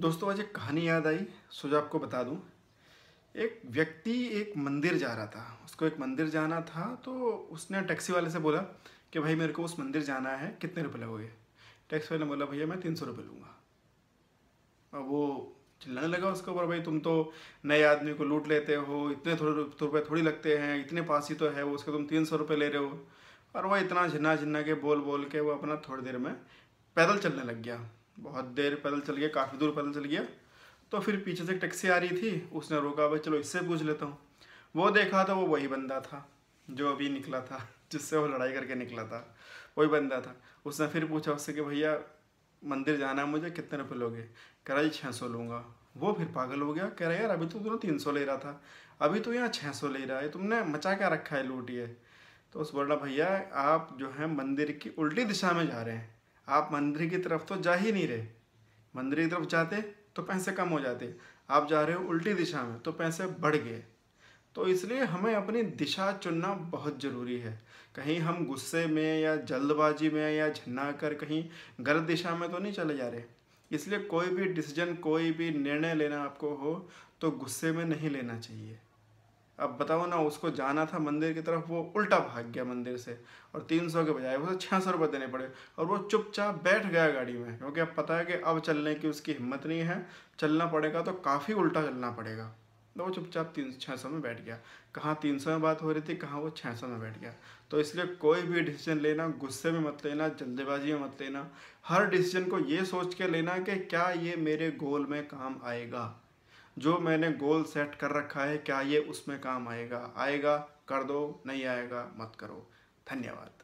दोस्तों आज एक कहानी याद आई जो आपको बता दूं एक व्यक्ति एक मंदिर जा रहा था उसको एक मंदिर जाना था तो उसने टैक्सी वाले से बोला कि भाई मेरे को उस मंदिर जाना है कितने रुपए लगोगे टैक्सी वाले ने बोला भैया मैं तीन सौ रुपये लूँगा और वो चिल्लाने लगा उसके ऊपर भाई तुम तो नए आदमी को लूट लेते हो इतने थोड़े रुपये थोड़ी लगते हैं इतने पास ही तो है वो उसके तुम तीन सौ रुपये ले रहे हो और वह इतना झिन्ना झिन्ना के बोल बोल के वो अपना थोड़ी देर में पैदल चलने लग गया बहुत देर पैदल चल गया काफ़ी दूर पैदल चल गया तो फिर पीछे से एक टैक्सी आ रही थी उसने रोका भाई चलो इससे पूछ लेता हूँ वो देखा तो वो वही बंदा था जो अभी निकला था जिससे वो लड़ाई करके निकला था वही बंदा था उसने फिर पूछा उससे कि भैया मंदिर जाना है मुझे कितने रुपये लोगे कह रहा जी छः सौ लूँगा वो फिर पागल हो गया कह रहा यार अभी तो तुम तीन सौ ले रहा था अभी तो यहाँ छः सौ ले रहा है तुमने मचा क्या रखा है लूटिए तो उस बोल रहा भैया आप जो है मंदिर की उल्टी दिशा में जा रहे हैं आप मंदिर की तरफ तो जा ही नहीं रहे मंदिर की तरफ जाते तो पैसे कम हो जाते आप जा रहे हो उल्टी दिशा में तो पैसे बढ़ गए तो इसलिए हमें अपनी दिशा चुनना बहुत ज़रूरी है कहीं हम गुस्से में या जल्दबाजी में या झन्ना कर कहीं गलत दिशा में तो नहीं चले जा रहे इसलिए कोई भी डिसीजन कोई भी निर्णय लेना आपको हो तो गुस्से में नहीं लेना चाहिए अब बताओ ना उसको जाना था मंदिर की तरफ वो उल्टा भाग गया मंदिर से और तीन सौ के बजाय उसे तो छः सौ रुपये देने पड़े और वो चुपचाप बैठ गया गाड़ी में क्योंकि अब पता है कि अब चलने की उसकी हिम्मत नहीं है चलना पड़ेगा तो काफ़ी उल्टा चलना पड़ेगा तो वो चुपचाप तीन छः सौ में बैठ गया कहाँ तीन सौ में बात हो रही थी कहाँ वो छः सौ में बैठ गया तो इसलिए कोई भी डिसीजन लेना गुस्से में मत लेना जल्दबाजी में मत लेना हर डिसीजन को ये सोच के लेना कि क्या ये मेरे गोल में काम आएगा जो मैंने गोल सेट कर रखा है क्या ये उसमें काम आएगा आएगा कर दो नहीं आएगा मत करो धन्यवाद